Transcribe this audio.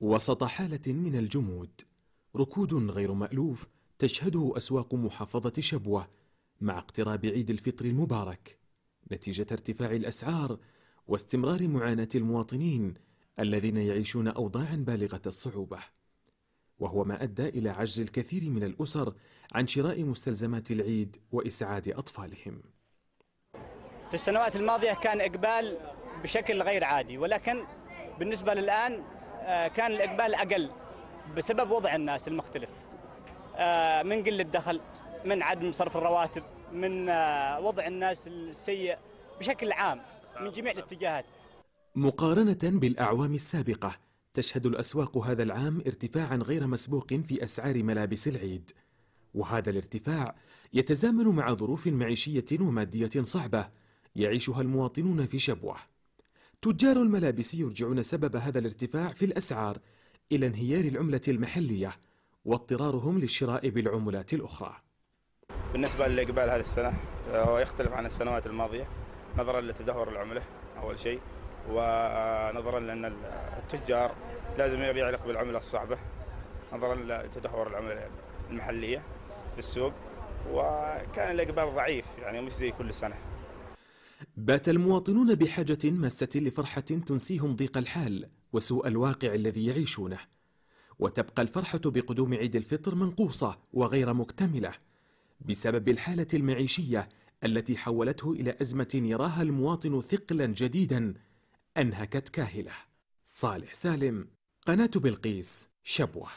وسط حالة من الجمود ركود غير مألوف تشهده أسواق محافظة شبوة مع اقتراب عيد الفطر المبارك نتيجة ارتفاع الأسعار واستمرار معاناة المواطنين الذين يعيشون أوضاعا بالغة الصعوبة وهو ما أدى إلى عجز الكثير من الأسر عن شراء مستلزمات العيد وإسعاد أطفالهم في السنوات الماضية كان إقبال بشكل غير عادي ولكن بالنسبة للآن آه، كان الإقبال أقل بسبب وضع الناس المختلف آه، من قلة دخل من عدم صرف الرواتب من آه، وضع الناس السيء بشكل عام من جميع الاتجاهات مقارنة بالأعوام السابقة تشهد الأسواق هذا العام ارتفاعا غير مسبوق في أسعار ملابس العيد وهذا الارتفاع يتزامن مع ظروف معيشية ومادية صعبة يعيشها المواطنون في شبوه تجار الملابس يرجعون سبب هذا الارتفاع في الأسعار إلى انهيار العملة المحلية واضطرارهم للشراء بالعملات الأخرى بالنسبة للإقبال هذه السنة آه، هو يختلف عن السنوات الماضية نظرا لتدهور العملة أول شيء ونظرا لأن التجار لازم يعلق بالعملة الصعبة نظرا لتدهور العملة المحلية في السوق وكان الإقبال ضعيف يعني مش زي كل سنة بات المواطنون بحاجة ماسة لفرحة تنسيهم ضيق الحال وسوء الواقع الذي يعيشونه وتبقى الفرحة بقدوم عيد الفطر منقوصة وغير مكتملة بسبب الحالة المعيشية التي حولته إلى أزمة يراها المواطن ثقلا جديدا أنهكت كاهلة صالح سالم قناة بلقيس شبوه